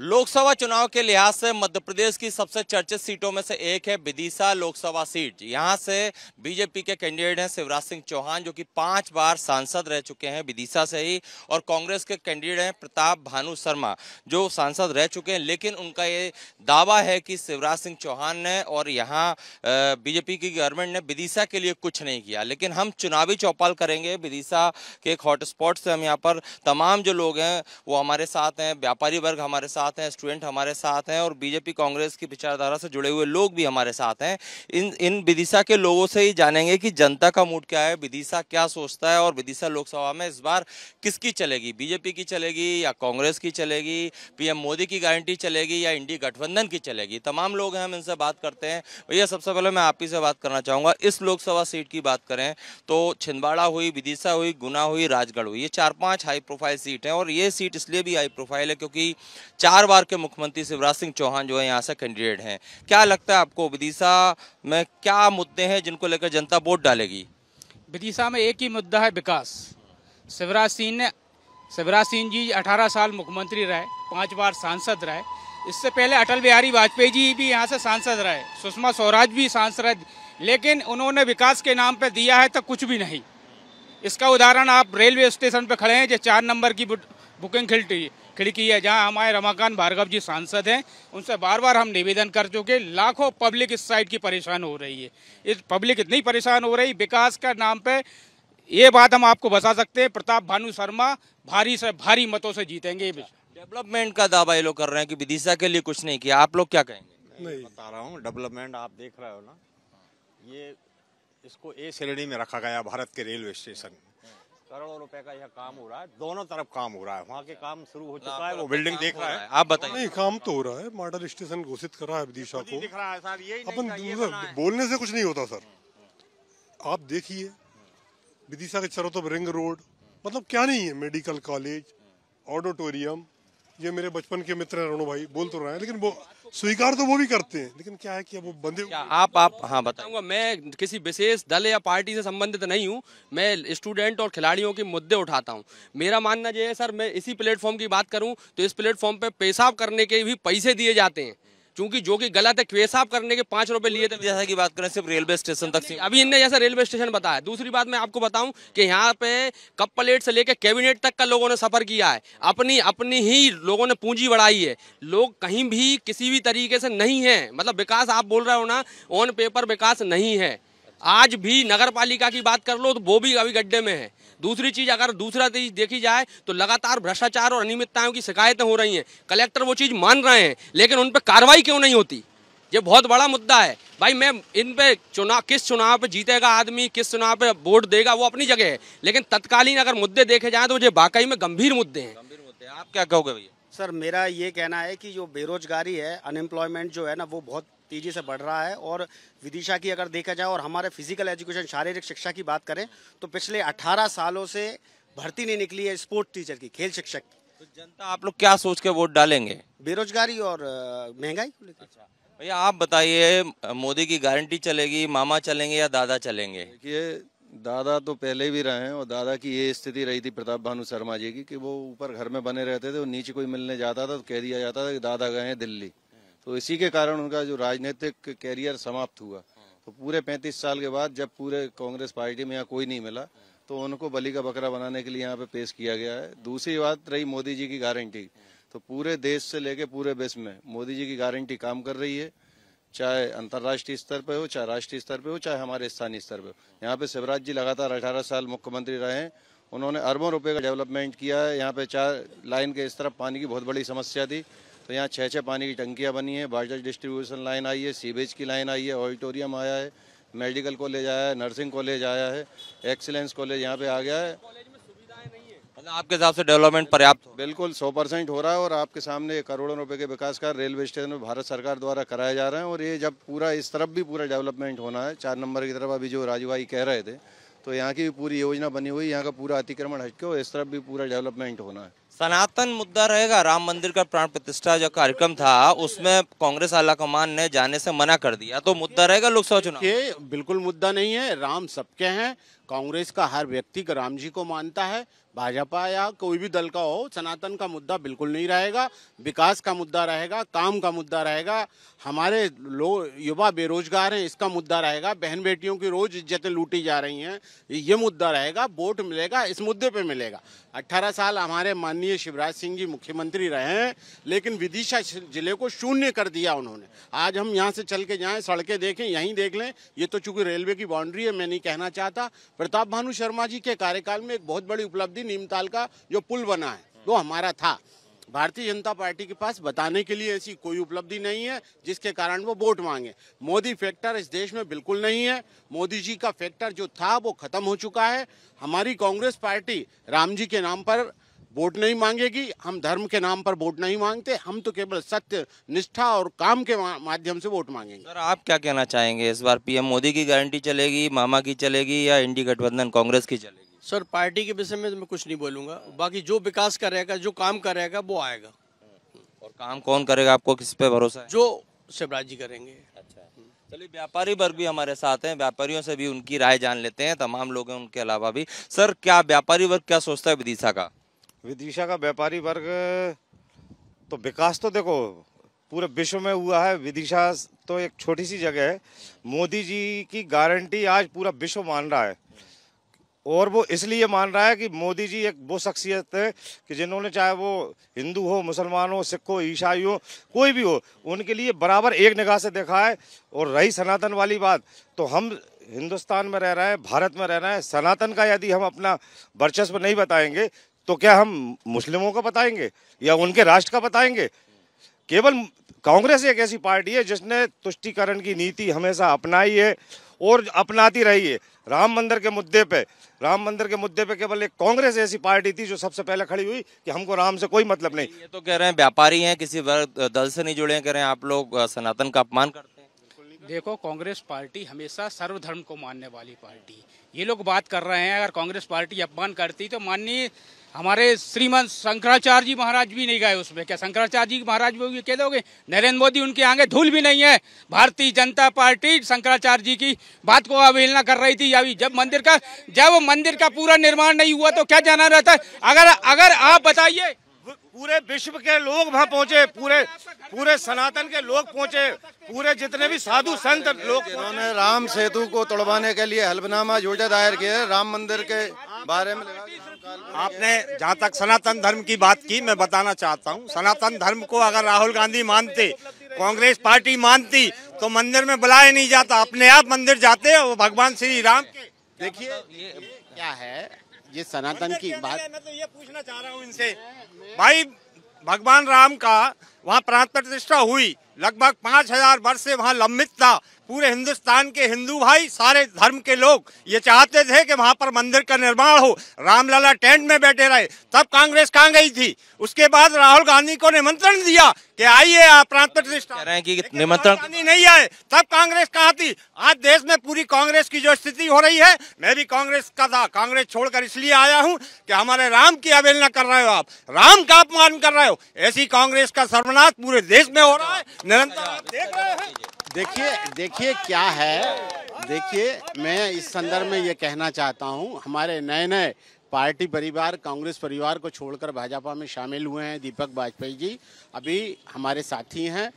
लोकसभा चुनाव के लिहाज से मध्य प्रदेश की सबसे चर्चित सीटों में से एक है विदिशा लोकसभा सीट यहां से बीजेपी के कैंडिडेट हैं शिवराज सिंह चौहान जो कि पांच बार सांसद रह चुके हैं विदिशा से ही और कांग्रेस के कैंडिडेट हैं प्रताप भानु शर्मा जो सांसद रह चुके हैं लेकिन उनका ये दावा है कि शिवराज सिंह चौहान ने और यहाँ बीजेपी की गवर्नमेंट ने विदिशा के लिए कुछ नहीं किया लेकिन हम चुनावी चौपाल करेंगे विदिशा के एक हॉटस्पॉट से हम यहाँ पर तमाम जो लोग हैं वो हमारे साथ हैं व्यापारी वर्ग हमारे साथ साथ हैं स्टूडेंट हमारे साथ हैं और बीजेपी कांग्रेस की विचारधारा से जुड़े हुए लोग भी हमारे साथ हैं इन इन विदिशा के लोगों से ही जानेंगे कि जनता का मूड क्या है विदिशा क्या सोचता है और विदिशा लोकसभा में इस बार किसकी चलेगी बीजेपी की चलेगी या कांग्रेस की चलेगी पीएम मोदी की गारंटी चलेगी या इंडी गठबंधन की चलेगी तमाम लोग हैं हम इनसे बात करते हैं भैया सबसे पहले मैं आप ही से बात करना चाहूँगा इस लोकसभा सीट की बात करें तो छिंदवाड़ा हुई विदिशा हुई गुना हुई राजगढ़ हुई ये चार पाँच हाई प्रोफाइल सीट हैं और ये सीट इसलिए भी हाई प्रोफाइल है क्योंकि चार चार बार के मुख्यमंत्री शिवराज सिंह चौहान जो है यहाँ से कैंडिडेट हैं क्या लगता है आपको विदिशा में क्या मुद्दे हैं जिनको लेकर जनता वोट डालेगी विदिशा में एक ही मुद्दा है विकास शिवराज सिंह ने शिवराज सिंह जी 18 साल मुख्यमंत्री रहे पांच बार सांसद रहे इससे पहले अटल बिहारी वाजपेयी जी भी यहाँ से सांसद रहे सुषमा स्वराज भी सांसद लेकिन उन्होंने विकास के नाम पर दिया है तो कुछ भी नहीं इसका उदाहरण आप रेलवे स्टेशन पर खड़े हैं जो चार नंबर की बुकिंग खिलती है खिड़की है जहां हमारे रमाकांत भार्गव जी सांसद हैं उनसे बार बार हम निवेदन कर चुके लाखों पब्लिक इस साइड की परेशान हो रही है इस पब्लिक इतनी परेशान हो रही विकास का नाम पर ये बात हम आपको बता सकते हैं प्रताप भानु शर्मा भारी से भारी मतों से जीतेंगे डेवलपमेंट का दावा ये लोग कर रहे हैं कि विदिशा के लिए कुछ नहीं किया आप लोग क्या कहेंगे नहीं बता रहा हूँ डेवलपमेंट आप देख रहे हो ना ये इसको ए श्रेणी में रखा गया भारत के रेलवे स्टेशन करोड़ों रुपए का यह काम हो रहा है दोनों तरफ काम हो रहा है वहाँ के काम शुरू हो चुका है वो बिल्डिंग देख रहा है आप बताइए नहीं काम तो हो रहा है मॉडल स्टेशन घोषित कर रहा है विदिशा को दिख रहा है सर यही अपन बोलने से कुछ नहीं होता सर आप देखिए विदिशा के चरों तो रिंग रोड मतलब क्या नहीं है मेडिकल कॉलेज ऑडिटोरियम ये मेरे बचपन के मित्र हैं भाई बोल तो रहे हैं लेकिन वो स्वीकार तो वो भी करते हैं लेकिन क्या है कि अब वो बंदे क्या आप आप हाँ बताऊंगा मैं किसी विशेष दल या पार्टी से संबंधित नहीं हूँ मैं स्टूडेंट और खिलाड़ियों के मुद्दे उठाता हूँ मेरा मानना यह है सर मैं इसी प्लेटफॉर्म की बात करूँ तो इस प्लेटफॉर्म पर पे पेशाब करने के भी पैसे दिए जाते हैं क्योंकि जो कि गलत है क्वेस साफ करने के पांच रुपए लिए थे जैसा की बात करें सिर्फ रेलवे स्टेशन तक अभी इनने जैसा रेलवे स्टेशन बताया दूसरी बात मैं आपको बताऊँ कि यहाँ पे कप प्लेट से लेकर कैबिनेट तक का लोगों ने सफर किया है अपनी अपनी ही लोगों ने पूंजी बढ़ाई है लोग कहीं भी किसी भी तरीके से नहीं है मतलब विकास आप बोल रहे हो ना ऑन पेपर विकास नहीं है आज भी नगर पालिका की बात कर लो तो वो भी अभी गड्ढे में है दूसरी चीज़ अगर दूसरा चीज़ देखी जाए तो लगातार भ्रष्टाचार और अनियमितताओं की शिकायतें हो रही हैं कलेक्टर वो चीज़ मान रहे हैं लेकिन उन पर कार्रवाई क्यों नहीं होती ये बहुत बड़ा मुद्दा है भाई मैं इन पे चुनाव किस चुनाव पे जीतेगा आदमी किस चुनाव पे वोट देगा वो अपनी जगह है लेकिन तत्कालीन अगर मुद्दे देखे जाए तो ये वाकई में गंभीर मुद्दे हैं गंभीर मुद्दे आप क्या कहोगे भैया सर मेरा ये कहना है कि जो बेरोजगारी है अनएम्प्लॉयमेंट जो है ना वो बहुत तेज़ी से बढ़ रहा है और विदिशा की अगर देखा जाए और हमारे फिजिकल एजुकेशन शारीरिक शिक्षा की बात करें तो पिछले 18 सालों से भर्ती नहीं निकली है स्पोर्ट टीचर की खेल शिक्षक की तो जनता आप लोग क्या सोच के वोट डालेंगे बेरोजगारी और महंगाई अच्छा भैया आप बताइए मोदी की गारंटी चलेगी मामा चलेंगे या दादा चलेंगे देखिए दादा तो पहले भी रहे हैं और दादा की ये स्थिति रही थी प्रताप भानु शर्मा जी की कि वो ऊपर घर में बने रहते थे और नीचे कोई मिलने जाता था तो कह दिया जाता था कि दादा गए हैं दिल्ली तो इसी के कारण उनका जो राजनीतिक कैरियर समाप्त हुआ तो पूरे पैंतीस साल के बाद जब पूरे कांग्रेस पार्टी में यहाँ कोई नहीं मिला तो उनको बलि का बकरा बनाने के लिए यहाँ पे पेश किया गया है दूसरी बात रही मोदी जी की गारंटी तो पूरे देश से लेके पूरे विश्व में मोदी जी की गारंटी काम कर रही है चाहे अंतर्राष्ट्रीय स्तर पर हो चाहे राष्ट्रीय स्तर पर हो चाहे हमारे स्थानीय स्तर पर हो यहाँ पे शिवराज जी लगातार अठारह साल मुख्यमंत्री रहे हैं उन्होंने अरबों रुपए का डेवलपमेंट किया है यहाँ पे चार लाइन के इस तरफ पानी की बहुत बड़ी समस्या थी तो यहाँ छः छः पानी की टंकियाँ बनी हैं वाटर डिस्ट्रीब्यूशन लाइन आई है सीवेज की लाइन आई है ऑडिटोरियम आया है मेडिकल कॉलेज आया है नर्सिंग कॉलेज आया है एक्सीलेंस कॉलेज यहाँ पे आ गया है मतलब आपके हिसाब से डेवलपमेंट पर्याप्त बिल्कुल सौ परसेंट हो रहा है और आपके सामने करोड़ों रुपए के विकास कार्य रेलवे स्टेशन में भारत सरकार द्वारा कराए जा रहे हैं और ये जब पूरा इस तरफ भी पूरा डेवलपमेंट होना है चार नंबर की तरफ अभी जो राजू भाई कह रहे थे तो यहाँ की भी पूरी योजना बनी हुई यहाँ का पूरा अतिक्रमण हटके और इस तरफ भी पूरा डेवलपमेंट होना है सनातन मुद्दा रहेगा राम मंदिर का प्राण प्रतिष्ठा जो कार्यक्रम था उसमें कांग्रेस आला कमान ने जाने से मना कर दिया तो मुद्दा रहेगा लोकसभा चुनाव ये बिल्कुल मुद्दा नहीं है राम सबके हैं कांग्रेस का हर व्यक्ति राम जी को मानता है भाजपा या कोई भी दल का हो सनातन का मुद्दा बिल्कुल नहीं रहेगा विकास का मुद्दा रहेगा काम का मुद्दा रहेगा हमारे लोग युवा बेरोजगार हैं इसका मुद्दा रहेगा बहन बेटियों की रोज इज्जतें लूटी जा रही हैं ये मुद्दा रहेगा वोट मिलेगा इस मुद्दे पे मिलेगा 18 साल हमारे माननीय शिवराज सिंह जी मुख्यमंत्री रहे हैं लेकिन विदिशा जिले को शून्य कर दिया उन्होंने आज हम यहाँ से चल के जाएँ सड़कें देखें यहीं देख लें ये तो चूँकि रेलवे की बाउंड्री है मैं नहीं कहना चाहता प्रताप भानु शर्मा जी के कार्यकाल में एक बहुत बड़ी उपलब्धि नीमताल का जो पुल बना है वो हमारा था भारतीय जनता पार्टी के पास बताने के लिए ऐसी कोई उपलब्धि नहीं है जिसके कारण वो वोट मांगे मोदी फैक्टर इस देश में बिल्कुल नहीं है मोदी जी का फैक्टर जो था वो खत्म हो चुका है हमारी कांग्रेस पार्टी राम जी के नाम पर वोट नहीं मांगेगी हम धर्म के नाम पर वोट नहीं मांगते हम तो केवल सत्य निष्ठा और काम के माध्यम से वोट मांगेंगे सर आप क्या कहना चाहेंगे इस बार पीएम मोदी की गारंटी चलेगी मामा की चलेगी या इंडी गठबंधन कांग्रेस की चलेगी सर पार्टी के विषय में तो मैं कुछ नहीं बोलूंगा बाकी जो विकास करेगा जो काम करेगा वो आएगा हम्म। और काम कौन करेगा आपको किस पे भरोसा है जो शिवराज जी करेंगे अच्छा चलिए व्यापारी वर्ग भी हमारे साथ हैं व्यापारियों से भी उनकी राय जान लेते हैं तमाम लोग हैं उनके अलावा भी सर क्या व्यापारी वर्ग क्या सोचता है विदिशा का विदिशा का व्यापारी वर्ग तो विकास तो देखो पूरे विश्व में हुआ है विदिशा तो एक छोटी सी जगह है मोदी जी की गारंटी आज पूरा विश्व मान रहा है और वो इसलिए मान रहा है कि मोदी जी एक वो शख्सियत है कि जिन्होंने चाहे वो हिंदू हो मुसलमान हो सिख हो ईसाई हो कोई भी हो उनके लिए बराबर एक निगाह से देखा है और रही सनातन वाली बात तो हम हिंदुस्तान में रह रहे हैं भारत में रह रहे हैं सनातन का यदि हम अपना वर्चस्व नहीं बताएंगे तो क्या हम मुस्लिमों का बताएंगे या उनके राष्ट्र का बताएंगे केवल कांग्रेस एक ऐसी पार्टी है जिसने तुष्टिकरण की नीति हमेशा अपनाई है और अपनाती रही है राम मंदिर के मुद्दे पे राम मंदिर के मुद्दे पे केवल एक कांग्रेस ऐसी पार्टी थी जो सबसे पहले खड़ी हुई कि हमको राम से कोई मतलब नहीं ये तो कह रहे हैं व्यापारी हैं किसी वर्ग दल से नहीं जुड़े हैं कह रहे हैं आप लोग सनातन का अपमान करते हैं देखो कांग्रेस पार्टी हमेशा सर्वधर्म को मानने वाली पार्टी ये लोग बात कर रहे हैं अगर कांग्रेस पार्टी अपमान करती तो माननीय हमारे श्रीमान शंकराचार्य जी महाराज भी नहीं गए उसमें क्या शंकराचार्य जी महाराज भी कह दोगे नरेंद्र मोदी उनके आगे धूल भी नहीं है भारतीय जनता पार्टी शंकराचार्य जी की बात को अवहेलना कर रही थी अभी जब मंदिर का जब मंदिर का पूरा निर्माण नहीं हुआ तो क्या जाना रहता है अगर अगर आप बताइए पूरे विश्व के लोग वहाँ पहुँचे पूरे पूरे सनातन के लोग पहुँचे पूरे जितने भी साधु संत लोग उन्होंने राम सेतु को तोड़वाने के लिए हल्बनामा योजना दायर किया राम मंदिर के बारे में आपने जहाँ तक सनातन धर्म की बात की मैं बताना चाहता हूँ सनातन धर्म को अगर राहुल गांधी मानते कांग्रेस पार्टी मानती तो मंदिर में बुलाया नहीं जाता अपने आप मंदिर जाते वो भगवान श्री राम देखिए क्या है ये सनातन की बात मैं तो ये पूछना चाह रहा हूँ इनसे भाई भगवान राम का वहाँ प्राण प्रतिष्ठा हुई लगभग पाँच हजार वर्ष से वहाँ लंबित था पूरे हिंदुस्तान के हिंदू भाई सारे धर्म के लोग ये चाहते थे कि वहाँ पर मंदिर का निर्माण हो रामलला टेंट में बैठे रहे तब कांग्रेस कहाँ गई थी उसके बाद राहुल गांधी को निमंत्रण दिया कि आइए आप प्रांत प्रतिष्ठा कि निमंत्रण नहीं आए तब कांग्रेस कहाँ थी आज देश में पूरी कांग्रेस की जो स्थिति हो रही है मैं भी कांग्रेस का था कांग्रेस छोड़कर इसलिए आया हूँ कि हमारे राम की अवेलना कर रहे हो आप राम का अपमान कर रहे हो ऐसी कांग्रेस का सर्व सर्वनाश पूरे देश में हो रहा है हाँ। निरंतर आप हाँ। देख रहे हैं देखिए देखिए क्या है देखिए मैं इस संदर्भ में ये कहना चाहता हूँ हमारे नए नए पार्टी परिवार कांग्रेस परिवार को छोड़कर भाजपा में शामिल हुए हैं दीपक वाजपेयी जी अभी हमारे साथी हैं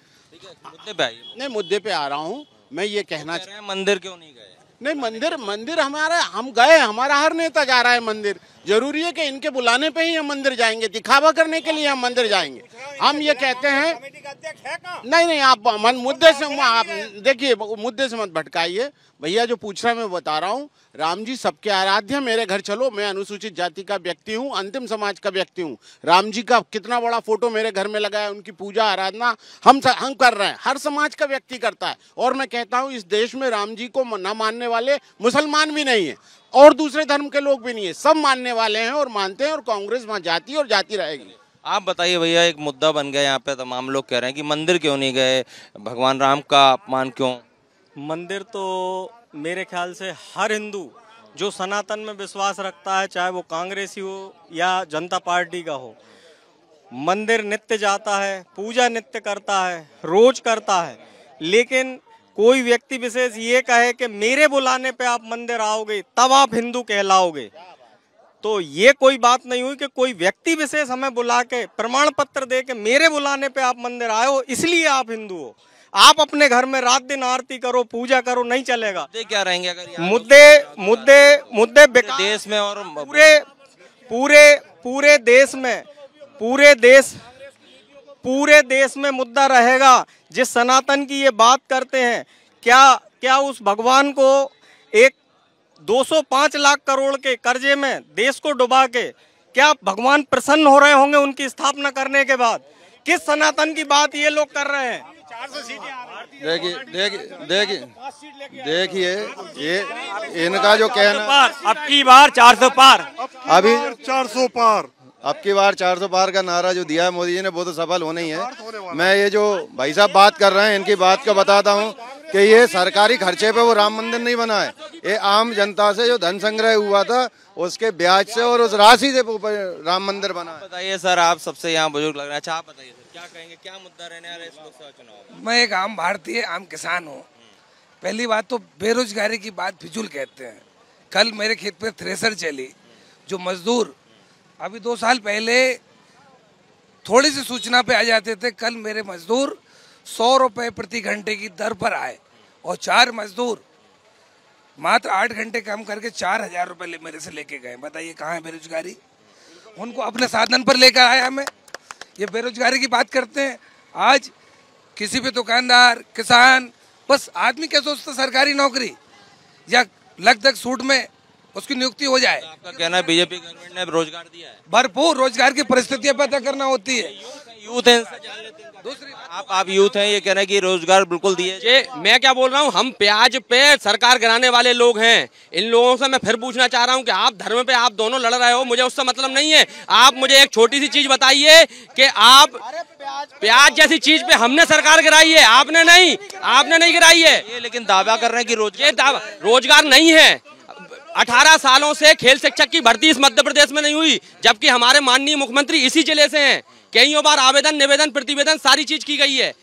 मुद्दे पे नहीं मुद्दे पे आ रहा हूँ मैं ये कहना चाह रहा मंदिर क्यों नहीं गए नहीं मंदिर मंदिर हमारा हम गए हमारा हर नेता जा रहा है मंदिर जरूरी है कि इनके बुलाने पे ही हम मंदिर जाएंगे दिखावा करने के लिए हम मंदिर जाएंगे हम ये कहते हैं नहीं नहीं आप तो मन मुद्दे से आप देखिए मुद्दे से मत भटकाइए भैया जो पूछ रहा है मैं बता रहा हूँ राम जी सबके आराध्य मेरे घर चलो मैं अनुसूचित जाति का व्यक्ति हूँ अंतिम समाज का व्यक्ति हूँ राम जी का कितना बड़ा फोटो मेरे घर में लगा है उनकी पूजा आराधना हम हम कर रहे हैं हर समाज का व्यक्ति करता है और मैं कहता हूँ इस देश में राम जी को न मानने वाले मुसलमान भी नहीं है और दूसरे धर्म के लोग भी नहीं है सब मानने वाले हैं और मानते हैं और कांग्रेस वहाँ जाती और जाती रहेगी आप बताइए भैया एक मुद्दा बन गया यहाँ पे तमाम लोग कह रहे हैं कि मंदिर क्यों नहीं गए भगवान राम का अपमान क्यों मंदिर तो मेरे ख्याल से हर हिंदू जो सनातन में विश्वास रखता है चाहे वो कांग्रेसी हो या जनता पार्टी का हो मंदिर नित्य जाता है पूजा नित्य करता है रोज करता है लेकिन कोई व्यक्ति विशेष ये कहे कि मेरे बुलाने पे आप मंदिर आओगे तब आप हिंदू कहलाओगे तो ये कोई बात नहीं हुई कि कोई व्यक्ति विशेष हमें बुला के प्रमाण पत्र दे के मेरे बुलाने पे आप मंदिर आए हो इसलिए आप हिंदू हो आप अपने घर में रात दिन आरती करो पूजा करो नहीं चलेगा मुद्दे क्या रहेंगे अगर मुद्दे मुद्दे मुद्दे देश में और पूरे पूरे पूरे देश में पूरे देश पूरे देश में मुद्दा रहेगा जिस सनातन की ये बात करते हैं क्या क्या उस भगवान को एक 205 लाख करोड़ के कर्जे में देश को डुबा के क्या भगवान प्रसन्न हो रहे होंगे उनकी स्थापना करने के बाद किस सनातन की बात ये लोग कर रहे हैं देखिए देखिए देखिए देखिए ये इनका जो कहना अब की बार चार सौ पार अभी चार सौ पार अब की बार 400 पार का नारा जो दिया है मोदी जी ने बहुत तो सफल होने ही है मैं ये जो भाई साहब बात कर रहे हैं इनकी बात को बताता हूँ कि ये सरकारी खर्चे पे वो राम मंदिर नहीं बना है ये आम जनता से जो धन संग्रह हुआ था उसके ब्याज से और उस राशि से राम मंदिर बना है बताइए सर आप सबसे यहाँ बुजुर्ग लग रहे हैं अच्छा आप बताइए सर क्या कहेंगे क्या मुद्दा रहने वाला इस लोकसभा चुनाव मैं एक आम भारतीय आम किसान हूँ पहली बात तो बेरोजगारी की बात फिजुल कहते हैं कल मेरे खेत में थ्रेसर चली जो मजदूर अभी दो साल पहले थोड़ी सी सूचना पे आ जाते थे कल मेरे मजदूर सौ रुपए प्रति घंटे की दर पर आए और चार मजदूर मात्र आठ घंटे काम करके चार हजार रुपये मेरे से लेके गए बताइए कहाँ है बेरोजगारी उनको अपने साधन पर लेकर आया हमें ये बेरोजगारी की बात करते हैं आज किसी भी दुकानदार किसान बस आदमी क्या सोचता सरकारी नौकरी या लग दग सूट में उसकी नियुक्ति हो जाए आपका कहना है बीजेपी गवर्नमेंट ने रोजगार दिया है भरपूर रोजगार की परिस्थितियां पैदा करना होती है यूथ हैं दूसरी आप आप यूथ हैं ये कह रहे हैं कि रोजगार बिल्कुल दिए जे मैं क्या बोल रहा हूँ हम प्याज पे सरकार गिराने वाले लोग हैं इन लोगों से मैं फिर पूछना चाह रहा हूँ कि आप धर्म पे आप दोनों लड़ रहे हो मुझे उससे मतलब नहीं है आप मुझे एक छोटी सी चीज बताइए कि आप प्याज जैसी चीज पे हमने सरकार गिराई है आपने नहीं आपने नहीं गिराई है लेकिन दावा कर रहे हैं कि रोजगार रोजगार नहीं है 18 सालों से खेल शिक्षक की भर्ती इस मध्य प्रदेश में नहीं हुई जबकि हमारे माननीय मुख्यमंत्री इसी जिले से हैं कईयों बार आवेदन निवेदन प्रतिवेदन सारी चीज़ की गई है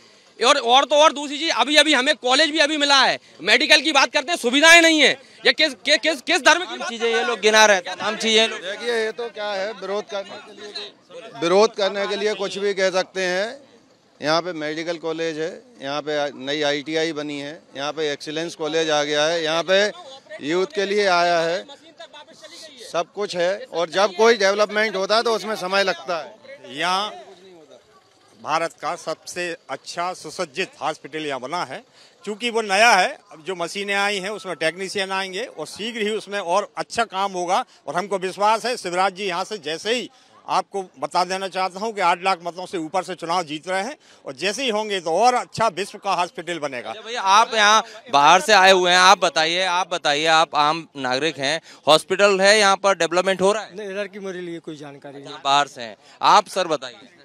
और और तो और दूसरी चीज अभी अभी हमें कॉलेज भी अभी मिला है मेडिकल की बात करते हैं सुविधाएं नहीं है ये किस किस किस धर्म की चीजें ये लोग गिना रहे हैं चीजें देखिए ये तो क्या है विरोध करने के लिए विरोध करने के लिए कुछ भी कह सकते हैं यहाँ पे मेडिकल कॉलेज है यहाँ पे नई आईटीआई बनी है यहाँ पे एक्सीलेंस कॉलेज आ गया है यहाँ पे यूथ के लिए आया है सब कुछ है और जब कोई डेवलपमेंट होता है तो उसमें समय लगता है यहाँ भारत का सबसे अच्छा सुसज्जित हॉस्पिटल यहाँ बना है क्योंकि वो नया है अब जो मशीनें आई हैं उसमें टेक्नीशियन आएंगे और शीघ्र ही उसमें और अच्छा काम होगा और हमको विश्वास है शिवराज जी यहाँ से जैसे ही आपको बता देना चाहता हूं कि आठ लाख मतों से ऊपर से चुनाव जीत रहे हैं और जैसे ही होंगे तो और अच्छा विश्व का हॉस्पिटल बनेगा अच्छा भैया आप यहाँ बाहर से आए हुए हैं आप बताइए आप बताइए आप आम नागरिक हैं हॉस्पिटल है यहाँ पर डेवलपमेंट हो रहा है इधर की मेरे लिए कोई जानकारी नहीं अच्छा, बाहर से है आप सर बताइए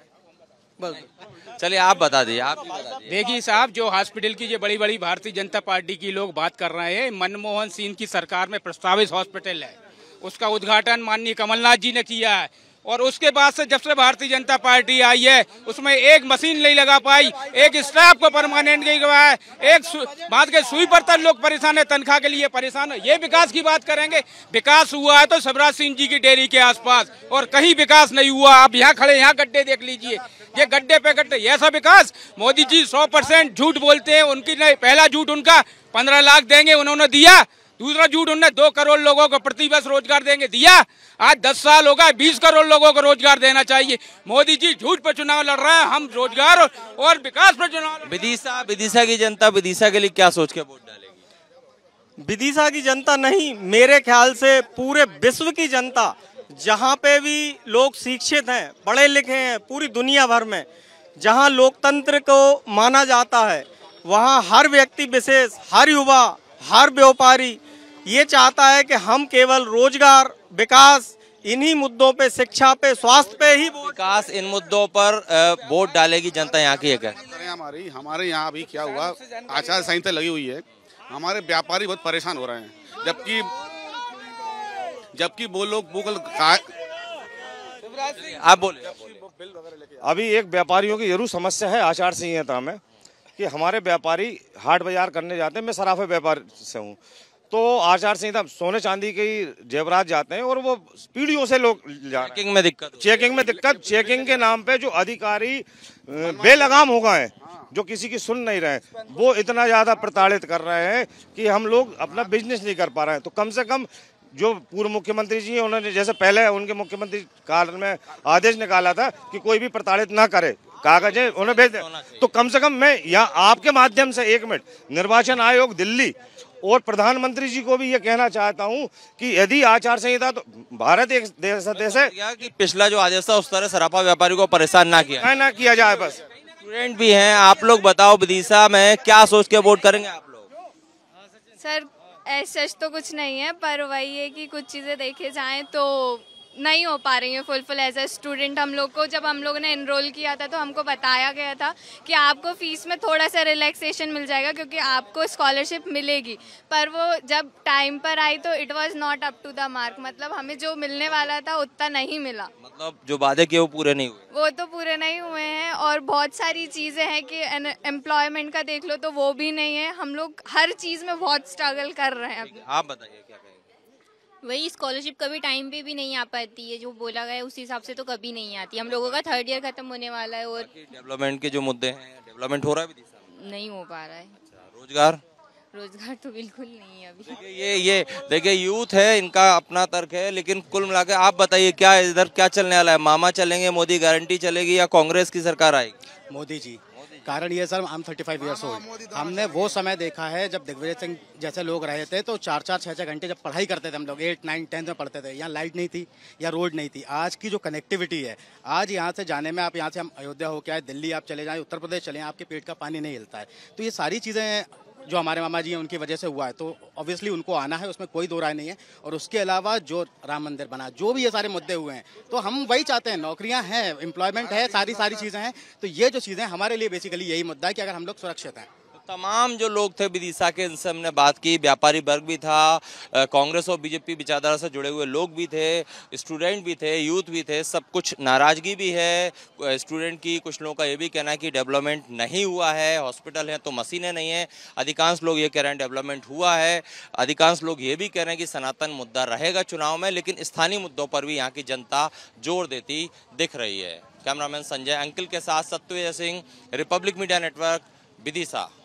चलिए आप बता दीजिए आप देखिए साहब जो हॉस्पिटल की जो बड़ी बड़ी भारतीय जनता पार्टी की लोग बात कर रहे हैं मनमोहन सिंह की सरकार में प्रस्तावित हॉस्पिटल है उसका उद्घाटन माननीय कमलनाथ जी ने किया है और उसके बाद से जब से भारतीय जनता पार्टी आई है उसमें एक मशीन नहीं लगा पाई एक स्टाफ को परमानेंट नहीं हुआ एक बात के सुई पर तक लोग परेशान है तनख्वाह के लिए परेशान है ये विकास की बात करेंगे विकास हुआ है तो शिवराज सिंह जी की डेयरी के आसपास और कहीं विकास नहीं हुआ आप यहाँ खड़े यहाँ गड्ढे देख लीजिए ये गड्ढे पे गड्ढे ऐसा विकास मोदी जी सौ परसेंट झूठ बोलते हैं उनकी पहला झूठ उनका पंद्रह लाख देंगे उन्होंने दिया दूसरा झूठ उन्होंने दो करोड़ लोगों को प्रतिवर्ष रोजगार देंगे दिया आज दस साल होगा बीस करोड़ लोगों को रोजगार देना चाहिए मोदी जी झूठ पर चुनाव लड़ रहे हैं हम रोजगार और विकास पर चुनाव विदिशा विदिशा की जनता विदिशा के लिए क्या सोच के वोट डालेगी विदिशा की जनता नहीं मेरे ख्याल से पूरे विश्व की जनता जहाँ पे भी लोग शिक्षित हैं पढ़े लिखे हैं पूरी दुनिया भर में जहाँ लोकतंत्र को माना जाता है वहाँ हर व्यक्ति विशेष हर युवा हर व्यापारी ये चाहता है कि हम केवल रोजगार विकास इन्हीं मुद्दों पे शिक्षा पे स्वास्थ्य पे ही विकास इन मुद्दों पर वोट डालेगी जनता यहाँ की एक हमारी हमारे यहाँ अभी क्या हुआ आचार संहिता लगी हुई है हमारे व्यापारी बहुत परेशान हो रहे हैं जबकि जबकि वो लोग गूगल आप बोले अभी एक व्यापारियों की जरूर समस्या है आचार संहिता में कि हमारे व्यापारी हाट बाजार करने जाते हैं मैं सराफे व्यापार से हूँ तो आचार संहिता सोने चांदी के जेवरात जाते हैं और वो पीढ़ियों से लोग चेकिंग में दिक्कत चेकिंग में दिक्कत चेकिंग के नाम पे जो अधिकारी बेलगाम हो गए हैं जो किसी की सुन नहीं रहे वो इतना ज़्यादा प्रताड़ित कर रहे हैं कि हम लोग अपना बिजनेस नहीं कर पा रहे हैं तो कम से कम जो पूर्व मुख्यमंत्री जी हैं उन्होंने जैसे पहले उनके मुख्यमंत्री काल में आदेश निकाला था कि कोई भी प्रताड़ित ना करे कागज है उन्हें भेज दें तो कम से कम मैं यहाँ आपके माध्यम से एक मिनट निर्वाचन आयोग दिल्ली और प्रधानमंत्री जी को भी ये कहना चाहता हूँ कि यदि आचार संहिता तो भारत एक देश देश है कि पिछला जो आदेश था उस तरह सरापा व्यापारी को परेशान ना किया ना किया जाए बस स्टूडेंट भी हैं आप लोग बताओ विदिशा में क्या सोच के वोट करेंगे आप लोग सर ऐसा तो कुछ नहीं है पर वही है कि कुछ चीज़ें देखे जाए तो नहीं हो पा रही हैं फुल एज ए स्टूडेंट हम लोग को जब हम लोग ने इनरोल किया था तो हमको बताया गया था कि आपको फीस में थोड़ा सा रिलैक्सेशन मिल जाएगा क्योंकि आपको स्कॉलरशिप मिलेगी पर वो जब टाइम पर आई तो it was not up to the mark मतलब हमें जो मिलने वाला था उतना नहीं मिला मतलब जो वादे किए वो पूरे नहीं हुए वो तो पूरे नहीं हुए हैं और बहुत सारी चीज़ें हैं कि एम्प्लॉयमेंट का देख लो तो वो भी नहीं है हम लोग हर चीज़ में बहुत स्ट्रगल कर रहे हैं आप बताइए क्या वही स्कॉलरशिप कभी टाइम पे भी नहीं आ पाती है जो बोला गया है उस हिसाब से तो कभी नहीं आती हम लोगों का थर्ड ईयर खत्म होने वाला है और डेवलपमेंट के जो मुद्दे हैं डेवलपमेंट हो रहा है नहीं हो पा रहा है अच्छा, रोजगार रोजगार तो बिल्कुल नहीं है अभी ये ये देखिए यूथ है इनका अपना तर्क है लेकिन कुल मिला आप बताइए क्या इधर क्या चलने वाला है मामा चलेंगे मोदी गारंटी चलेगी या कांग्रेस की सरकार आएगी मोदी जी कारण ये सर हम थर्टी फाइव ईयर्स ओल्ड हमने वो समय देखा है जब दिग्विजय सिंह जैसे लोग रहे थे तो चार चार छः छः घंटे जब पढ़ाई करते थे हम लोग एट नाइन टेंथ में पढ़ते थे यहाँ लाइट नहीं थी या रोड नहीं थी आज की जो कनेक्टिविटी है आज यहाँ से जाने में आप यहाँ से हम अयोध्या होकर आए दिल्ली आप चले जाएँ उत्तर प्रदेश चले आपके पेट का पानी नहीं हिलता है तो ये सारी चीज़ें जो हमारे मामा जी हैं उनकी वजह से हुआ है तो ऑब्वियसली उनको आना है उसमें कोई दो राय नहीं है और उसके अलावा जो राम मंदिर बना जो भी ये सारे मुद्दे हुए हैं तो हम वही चाहते हैं नौकरियां हैं एम्प्लॉयमेंट है सारी सारी चीज़ें हैं तो ये जो चीज़ें हमारे लिए बेसिकली यही मुद्दा है कि अगर हम लोग सुरक्षित हैं तमाम जो लोग थे विदिशा के इनसे हमने बात की व्यापारी वर्ग भी था कांग्रेस और बीजेपी विचारधारा से जुड़े हुए लोग भी थे स्टूडेंट भी थे यूथ भी थे सब कुछ नाराज़गी भी है स्टूडेंट की कुछ लोगों का ये भी कहना है कि डेवलपमेंट नहीं हुआ है हॉस्पिटल है तो मशीनें नहीं हैं अधिकांश लोग ये कह रहे हैं डेवलपमेंट हुआ है अधिकांश लोग ये भी कह रहे हैं कि सनातन मुद्दा रहेगा चुनाव में लेकिन स्थानीय मुद्दों पर भी यहाँ की जनता जोर देती दिख रही है कैमरामैन संजय अंकिल के साथ Satyajay Singh republic media network Vidisha